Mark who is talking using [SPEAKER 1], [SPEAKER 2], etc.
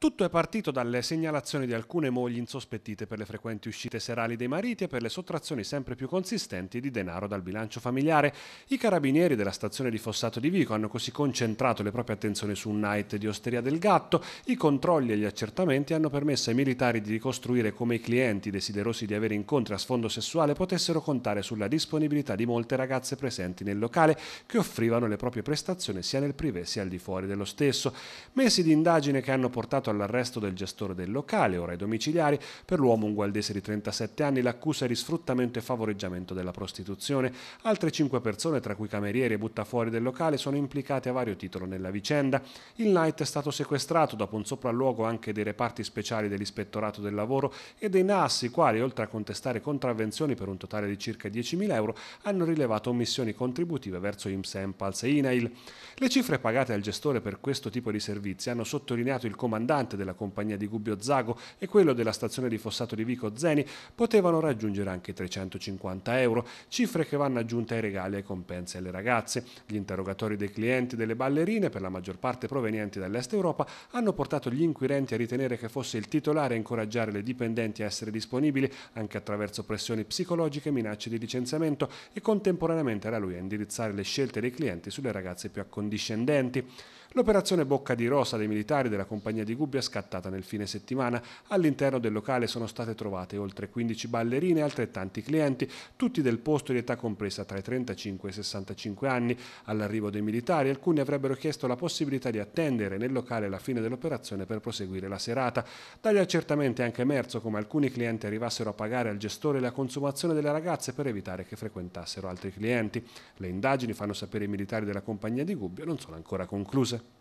[SPEAKER 1] Tutto è partito dalle segnalazioni di alcune mogli insospettite per le frequenti uscite serali dei mariti e per le sottrazioni sempre più consistenti di denaro dal bilancio familiare. I carabinieri della stazione di Fossato di Vico hanno così concentrato le proprie attenzioni su un night di Osteria del Gatto. I controlli e gli accertamenti hanno permesso ai militari di ricostruire come i clienti desiderosi di avere incontri a sfondo sessuale potessero contare sulla disponibilità di molte ragazze presenti nel locale che offrivano le proprie prestazioni sia nel privé sia al di fuori dello stesso. Mesi di indagine che hanno portato all'arresto del gestore del locale, ora ai domiciliari, per l'uomo un gualdese di 37 anni l'accusa è di sfruttamento e favoreggiamento della prostituzione. Altre 5 persone, tra cui camerieri e buttafuori del locale, sono implicate a vario titolo nella vicenda. Il Knight è stato sequestrato dopo un sopralluogo anche dei reparti speciali dell'Ispettorato del Lavoro e dei NAS, i quali, oltre a contestare contravvenzioni per un totale di circa 10.000 euro, hanno rilevato omissioni contributive verso IMSS, EMPALS e INAIL. Le cifre pagate al gestore per questo tipo di servizi hanno sottolineato il comandante ristorante della compagnia di Gubbio Zago e quello della stazione di Fossato di Vico Zeni potevano raggiungere anche 350 euro, cifre che vanno aggiunte ai regali e ai compensi alle ragazze. Gli interrogatori dei clienti delle ballerine, per la maggior parte provenienti dall'est Europa, hanno portato gli inquirenti a ritenere che fosse il titolare a incoraggiare le dipendenti a essere disponibili anche attraverso pressioni psicologiche e minacce di licenziamento e contemporaneamente era lui a indirizzare le scelte dei clienti sulle ragazze più accondiscendenti. L'operazione Bocca di Rosa dei militari della compagnia di Gubbio Calabria scattata nel fine settimana. All'interno del locale sono state trovate oltre 15 ballerine e altrettanti clienti, tutti del posto di età compresa tra i 35 e i 65 anni. All'arrivo dei militari alcuni avrebbero chiesto la possibilità di attendere nel locale la fine dell'operazione per proseguire la serata. Dagli accertamenti è anche emerso come alcuni clienti arrivassero a pagare al gestore la consumazione delle ragazze per evitare che frequentassero altri clienti. Le indagini, fanno sapere i militari della compagnia di Gubbio, non sono ancora concluse.